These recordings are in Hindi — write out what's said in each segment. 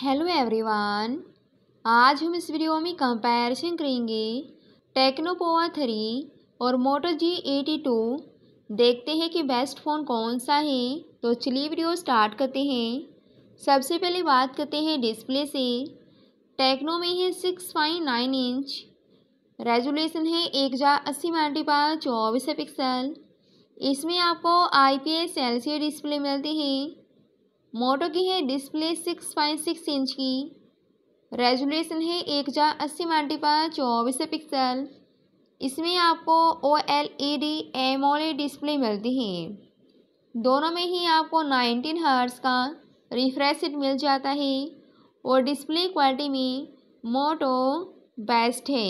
हेलो एवरीवन आज हम इस वीडियो में कंपैरिजन करेंगे टेक्नोपोवा थ्री और मोटो जी एटी टू देखते हैं कि बेस्ट फ़ोन कौन सा है तो चलिए वीडियो स्टार्ट करते हैं सबसे पहले बात करते हैं डिस्प्ले से टेक्नो में है six point nine inch resolution है एक हज़ार अस्सी मल्टी चौबीस पिक्सल इसमें आपको I P S L C display मिलती है मोटो की है display six point six inch की रेजुलेशन है एक हज़ार अस्सी पर चौबीस पिक्सल इसमें आपको O L E D AMOLED display मिलती है दोनों में ही आपको नाइनटीन हर्ट्स का रिफ्रेश रेट मिल जाता है और डिस्प्ले क्वालिटी में मोटो बेस्ट है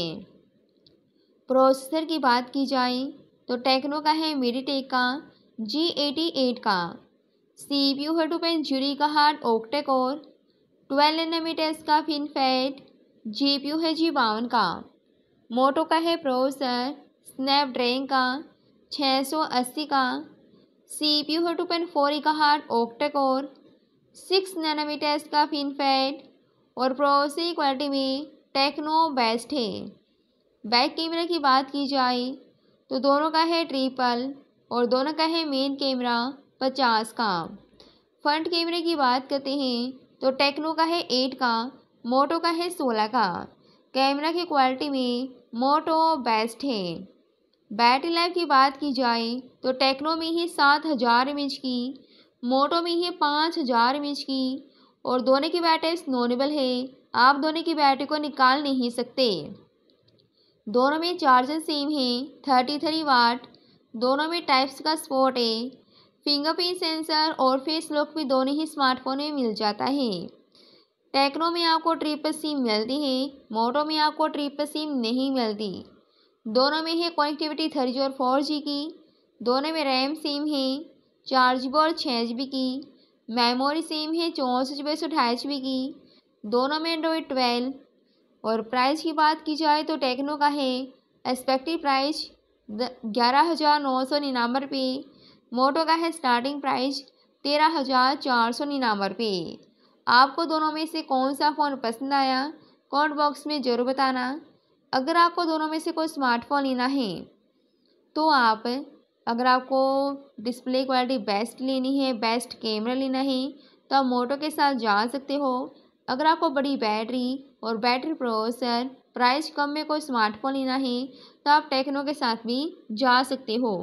प्रोसेसर की बात की जाए तो टेक्नो का है मेडिटेक का जी एटी एट का पी यू हैव टू पेन जुरी का हार्ट ओक्टेकोर ट्वेल्व एनामीटर्स का जी पी यू है जी बावन का मोटो का है प्रोसर स्नैपड्रैगन का छः सौ अस्सी का सी पी यू है टू पेन फोर ई का हार्ट ओक्टेकोर सिक्स नैनोमीटर्स का फैट और प्रोसी क्वालिटी में टेक्नो बेस्ट है बैक कैमरा की बात की जाए तो दोनों का है ट्रिपल और दोनों का है मेन कैमरा पचास का फ्रंट कैमरे की बात करते हैं तो टेक्नो का है एट का मोटो का है सोलह का कैमरा की क्वालिटी में मोटो बेस्ट है बैटरी लाइफ की बात की जाए तो टेक्नो में ही सात हज़ार एम की मोटो में ही पाँच हज़ार एम की और दोनों की बैटरी स्नोनेबल है आप दोनों की बैटरी को निकाल नहीं सकते दोनों में चार्जर सेम है थर्टी थ्री वाट दोनों में टाइप्स का स्पोर्ट है फिंगरप्रिंट सेंसर और फेस लॉक भी दोनों ही स्मार्टफोन में मिल जाता है टेक्नो में आपको ट्रिपल सिम मिलती है मोटो में आपको ट्रिपल सिम नहीं मिलती दोनों में है कनेक्टिविटी थ्री जी और फोर जी की दोनों में रैम सिम है चार्जबल और छः जी बी की मेमोरी सिम है चौंसठ जी बी सौ अठाईस जी बी की दोनों में एंड्रॉयड ट्वेल्व और प्राइस की बात की जाए तो टेक्नो का है एक्सपेक्टिव प्राइस ग्यारह हज़ार नौ सौ निन्यानवे रुपये मोटो का है स्टार्टिंग प्राइस तेरह हज़ार चार सौ निन्यानवे रुपये आपको दोनों में से कौन सा फ़ोन पसंद आया कमेंट बॉक्स में ज़रूर बताना अगर आपको दोनों में से कोई स्मार्टफोन लेना है तो आप अगर आपको डिस्प्ले क्वालिटी बेस्ट लेनी है बेस्ट कैमरा लेना है तो आप मोटो के साथ जा सकते हो अगर आपको बड़ी बैटरी और बैटरी प्रोसेसर प्राइस कम में कोई स्मार्टफोन लेना है तो आप टेक्नो के साथ भी जा सकते हो